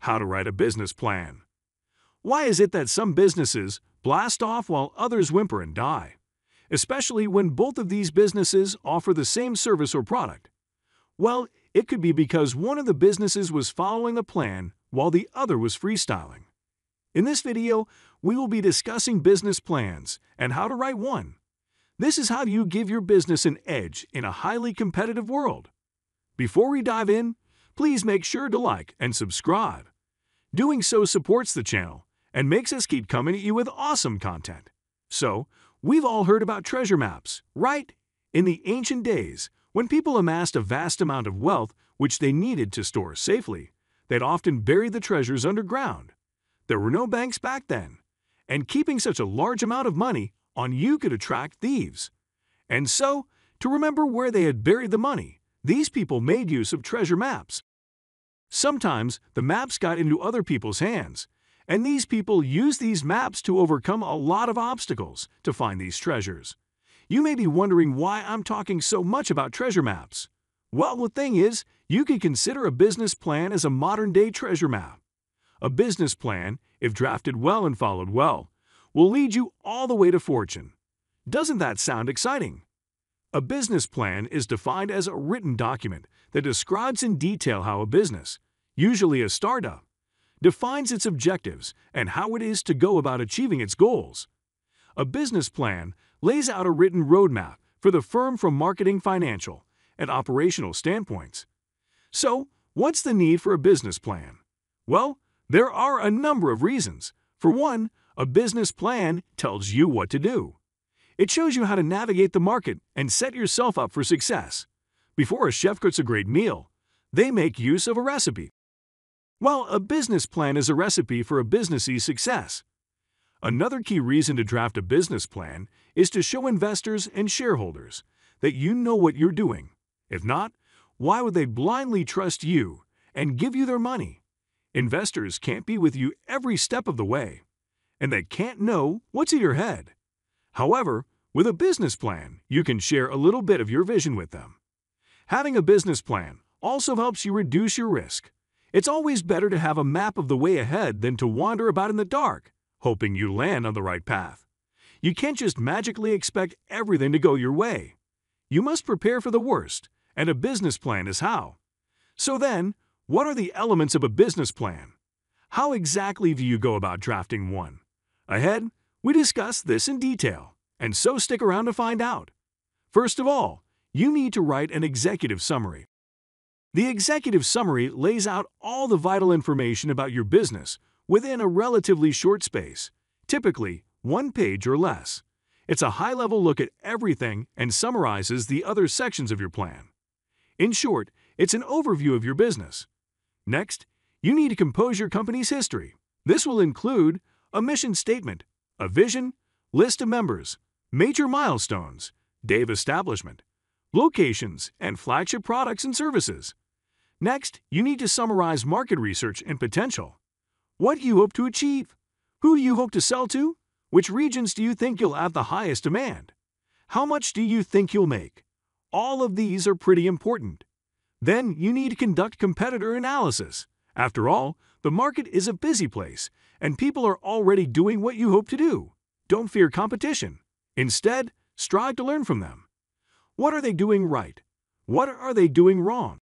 How to write a business plan. Why is it that some businesses blast off while others whimper and die? Especially when both of these businesses offer the same service or product. Well, it could be because one of the businesses was following a plan while the other was freestyling. In this video, we will be discussing business plans and how to write one. This is how you give your business an edge in a highly competitive world. Before we dive in, please make sure to like and subscribe. Doing so supports the channel and makes us keep coming at you with awesome content. So, we've all heard about treasure maps, right? In the ancient days, when people amassed a vast amount of wealth which they needed to store safely, they'd often bury the treasures underground. There were no banks back then, and keeping such a large amount of money on you could attract thieves. And so, to remember where they had buried the money, these people made use of treasure maps. Sometimes the maps got into other people's hands, and these people used these maps to overcome a lot of obstacles to find these treasures. You may be wondering why I'm talking so much about treasure maps. Well, the thing is, you could consider a business plan as a modern-day treasure map. A business plan, if drafted well and followed well, will lead you all the way to fortune. Doesn't that sound exciting? A business plan is defined as a written document that describes in detail how a business, usually a startup, defines its objectives and how it is to go about achieving its goals. A business plan lays out a written roadmap for the firm from marketing, financial, and operational standpoints. So, what's the need for a business plan? Well, there are a number of reasons. For one, a business plan tells you what to do. It shows you how to navigate the market and set yourself up for success. Before a chef cooks a great meal, they make use of a recipe. While a business plan is a recipe for a business's success, another key reason to draft a business plan is to show investors and shareholders that you know what you're doing. If not, why would they blindly trust you and give you their money? Investors can't be with you every step of the way, and they can't know what's in your head. However, with a business plan, you can share a little bit of your vision with them. Having a business plan also helps you reduce your risk. It's always better to have a map of the way ahead than to wander about in the dark, hoping you land on the right path. You can't just magically expect everything to go your way. You must prepare for the worst, and a business plan is how. So then, what are the elements of a business plan? How exactly do you go about drafting one? Ahead, we discuss this in detail and so stick around to find out. First of all, you need to write an executive summary. The executive summary lays out all the vital information about your business within a relatively short space, typically one page or less. It's a high-level look at everything and summarizes the other sections of your plan. In short, it's an overview of your business. Next, you need to compose your company's history. This will include a mission statement, a vision, list of members, Major milestones, Dave establishment, locations, and flagship products and services. Next, you need to summarize market research and potential. What do you hope to achieve? Who do you hope to sell to? Which regions do you think you'll have the highest demand? How much do you think you'll make? All of these are pretty important. Then you need to conduct competitor analysis. After all, the market is a busy place, and people are already doing what you hope to do. Don't fear competition. Instead, strive to learn from them. What are they doing right? What are they doing wrong?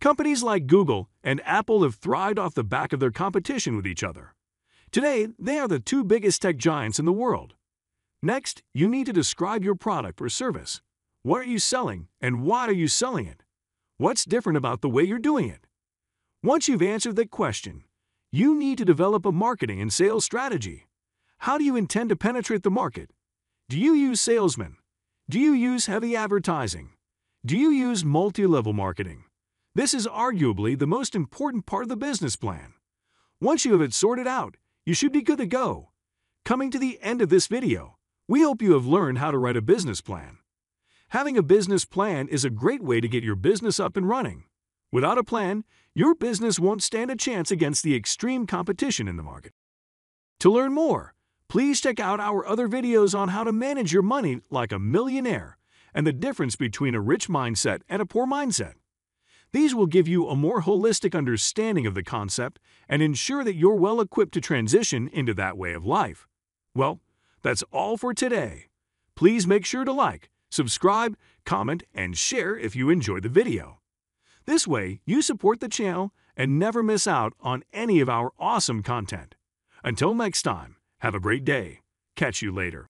Companies like Google and Apple have thrived off the back of their competition with each other. Today, they are the two biggest tech giants in the world. Next, you need to describe your product or service. What are you selling and why are you selling it? What's different about the way you're doing it? Once you've answered that question, you need to develop a marketing and sales strategy. How do you intend to penetrate the market do you use salesmen? Do you use heavy advertising? Do you use multi-level marketing? This is arguably the most important part of the business plan. Once you have it sorted out, you should be good to go. Coming to the end of this video, we hope you have learned how to write a business plan. Having a business plan is a great way to get your business up and running. Without a plan, your business won't stand a chance against the extreme competition in the market. To learn more, Please check out our other videos on how to manage your money like a millionaire and the difference between a rich mindset and a poor mindset. These will give you a more holistic understanding of the concept and ensure that you're well equipped to transition into that way of life. Well, that's all for today. Please make sure to like, subscribe, comment, and share if you enjoy the video. This way, you support the channel and never miss out on any of our awesome content. Until next time. Have a great day. Catch you later.